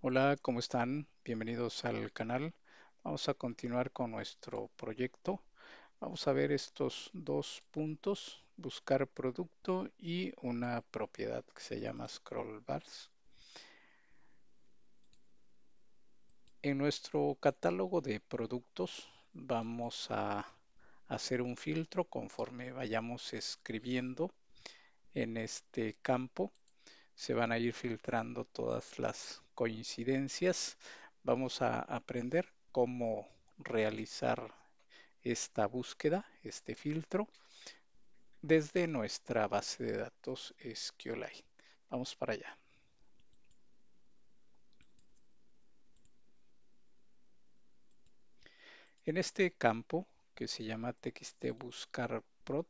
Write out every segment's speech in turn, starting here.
Hola, ¿cómo están? Bienvenidos al canal. Vamos a continuar con nuestro proyecto. Vamos a ver estos dos puntos, buscar producto y una propiedad que se llama scroll bars. En nuestro catálogo de productos vamos a hacer un filtro conforme vayamos escribiendo en este campo se van a ir filtrando todas las coincidencias. Vamos a aprender cómo realizar esta búsqueda, este filtro, desde nuestra base de datos SQLite. Vamos para allá. En este campo que se llama txt buscar prod,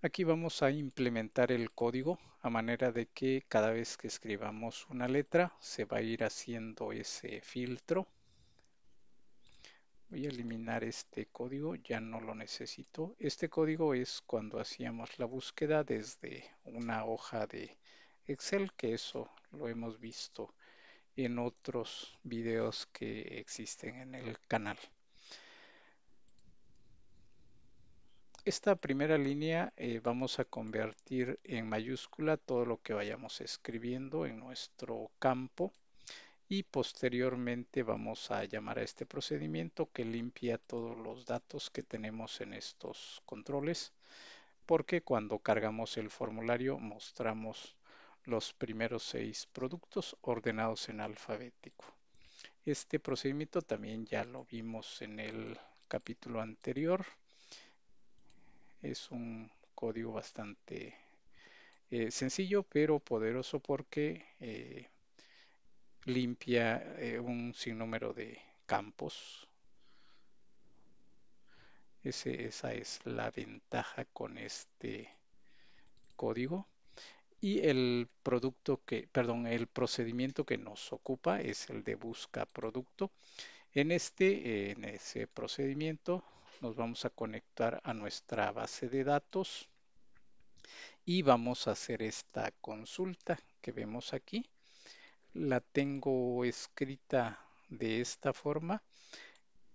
Aquí vamos a implementar el código a manera de que cada vez que escribamos una letra se va a ir haciendo ese filtro. Voy a eliminar este código, ya no lo necesito. Este código es cuando hacíamos la búsqueda desde una hoja de Excel, que eso lo hemos visto en otros videos que existen en el canal. esta primera línea eh, vamos a convertir en mayúscula todo lo que vayamos escribiendo en nuestro campo y posteriormente vamos a llamar a este procedimiento que limpia todos los datos que tenemos en estos controles porque cuando cargamos el formulario mostramos los primeros seis productos ordenados en alfabético. Este procedimiento también ya lo vimos en el capítulo anterior es un código bastante eh, sencillo pero poderoso porque eh, limpia eh, un sinnúmero de campos. esa es la ventaja con este código. Y el producto que, perdón, el procedimiento que nos ocupa es el de busca producto. En este en ese procedimiento nos vamos a conectar a nuestra base de datos y vamos a hacer esta consulta que vemos aquí. La tengo escrita de esta forma.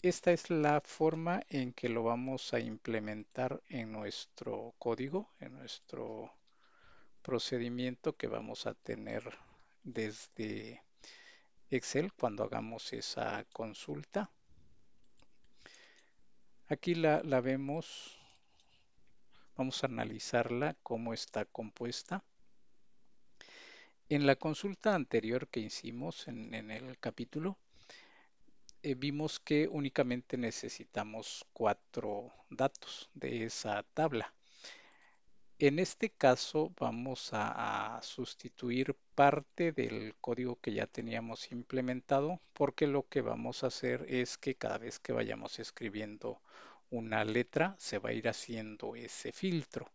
Esta es la forma en que lo vamos a implementar en nuestro código, en nuestro procedimiento que vamos a tener desde Excel cuando hagamos esa consulta. Aquí la, vemos, vamos a analizarla cómo está compuesta. En la consulta anterior que hicimos en, el capítulo, eh, vimos que únicamente necesitamos cuatro datos de esa tabla. En este caso vamos a, sustituir parte del código que ya teníamos implementado porque lo que vamos a hacer es que cada vez que vayamos escribiendo una letra se va a ir haciendo ese filtro.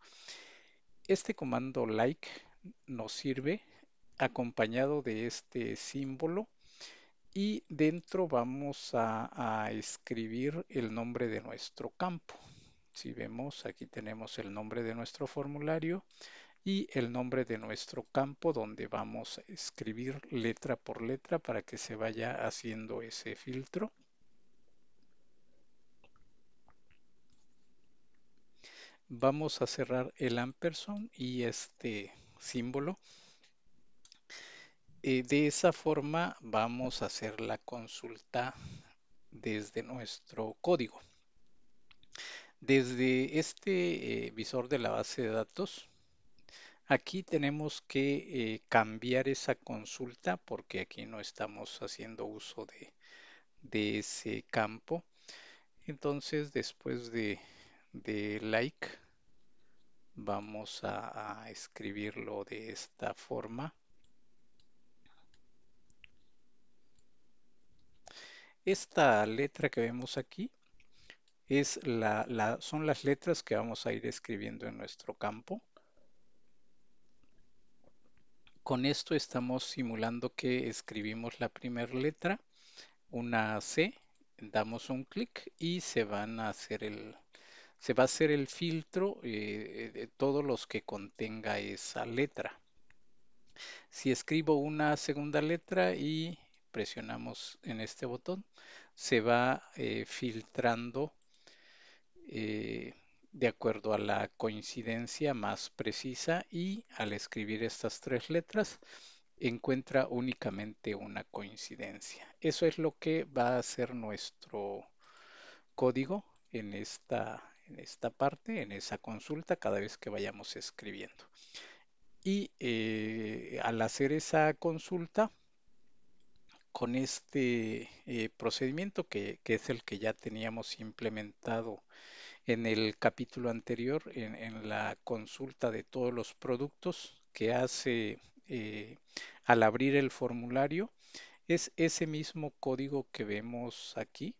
Este comando like nos sirve acompañado de este símbolo y dentro vamos a escribir el nombre de nuestro campo. Si vemos, aquí tenemos el nombre de nuestro formulario y el nombre de nuestro campo donde vamos a escribir letra por letra para que se vaya haciendo ese filtro. Vamos a cerrar el ampersand y este símbolo. Eh, de esa forma vamos a hacer la consulta desde nuestro código. Desde este eh, visor de la base de datos, aquí tenemos que eh, cambiar esa consulta porque aquí no estamos haciendo uso de, ese campo. Entonces, después de, like, vamos a escribirlo de esta forma. Esta letra que vemos aquí es la, son las letras que vamos a ir escribiendo en nuestro campo. Con esto estamos simulando que escribimos la primera letra, una C, damos un clic y se van a hacer el, se va a hacer el filtro eh, de todos los que contenga esa letra. Si escribo una segunda letra y presionamos en este botón, se va eh, filtrando eh, de acuerdo a la coincidencia más precisa y al escribir estas tres letras encuentra únicamente una coincidencia. Eso es lo que va a ser nuestro código en esta, en esta parte, en esa consulta, cada vez que vayamos escribiendo. Y eh, al hacer esa consulta, con este eh, procedimiento que, que, es el que ya teníamos implementado en el capítulo anterior, en, la consulta de todos los productos que hace eh, al abrir el formulario, es ese mismo código que vemos aquí.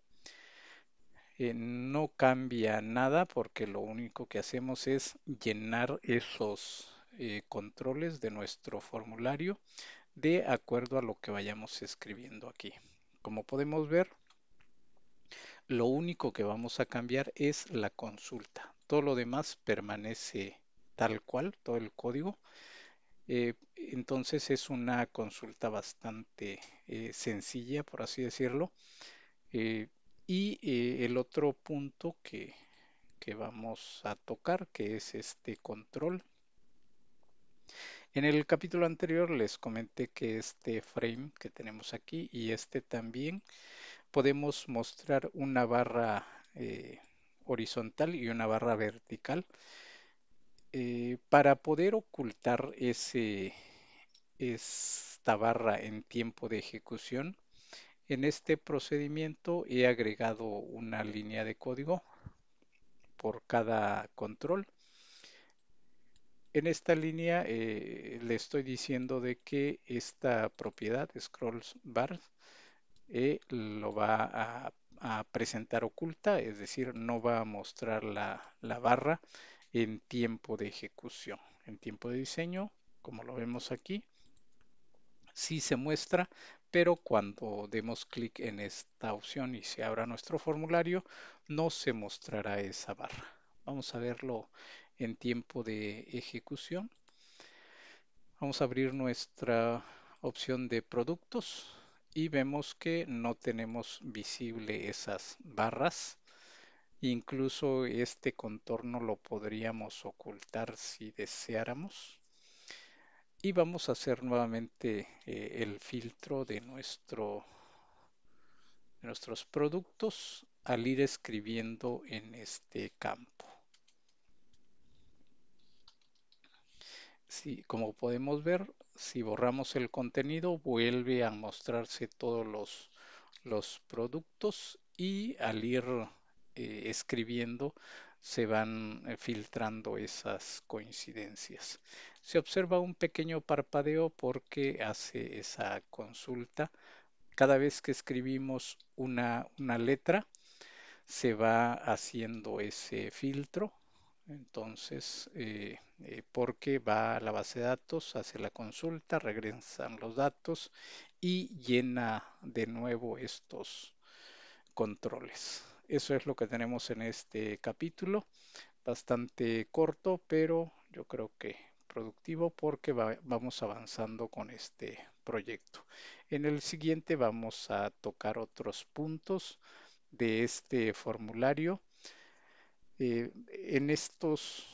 Eh, no cambia nada porque lo único que hacemos es llenar esos eh, controles de nuestro formulario de acuerdo a lo que vayamos escribiendo aquí. Como podemos ver, lo único que vamos a cambiar es la consulta. Todo lo demás permanece tal cual, todo el código. Eh, entonces es una consulta bastante eh, sencilla, por así decirlo. Eh, y el otro punto que, que vamos a tocar, que es este control. En el capítulo anterior les comenté que este frame que tenemos aquí y este también podemos mostrar una barra eh, horizontal y una barra vertical eh, para poder ocultar esta barra en tiempo de ejecución en este procedimiento he agregado una línea de código por cada control en esta línea eh, le estoy diciendo de que esta propiedad scrolls bar eh, lo va a, presentar oculta, es decir, no va a mostrar la, la barra en tiempo de ejecución. En tiempo de diseño, como lo vemos aquí, sí se muestra, pero cuando demos clic en esta opción y se abra nuestro formulario, no se mostrará esa barra. Vamos a verlo en tiempo de ejecución. Vamos a abrir nuestra opción de productos y vemos que no tenemos visible esas barras. Incluso este contorno lo podríamos ocultar si deseáramos. Y vamos a hacer nuevamente eh, el filtro de, nuestro, nuestros productos al ir escribiendo en este campo. Sí, como podemos ver, si borramos el contenido, vuelve a mostrarse todos los, productos y al ir eh, escribiendo se van eh, filtrando esas coincidencias. Se observa un pequeño parpadeo porque hace esa consulta. Cada vez que escribimos una letra, se va haciendo ese filtro entonces, eh, eh, porque va a la base de datos, hace la consulta, regresan los datos y llena de nuevo estos controles. Eso es lo que tenemos en este capítulo. Bastante corto, pero yo creo que productivo porque vamos avanzando con este proyecto. En el siguiente vamos a tocar otros puntos de este formulario eh, en estos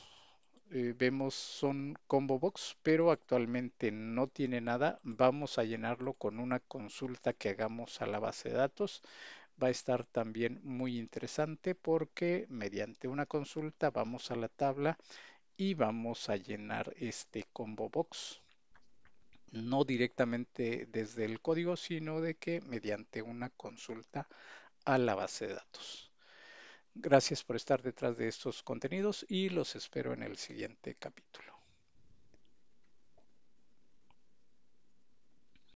eh, vemos son combo box, pero actualmente no tiene nada. Vamos a llenarlo con una consulta que hagamos a la base de datos. Va a estar también muy interesante porque mediante una consulta vamos a la tabla y vamos a llenar este combo box no directamente desde el código, sino de que mediante una consulta a la base de datos. Gracias por estar detrás de estos contenidos y los espero en el siguiente capítulo.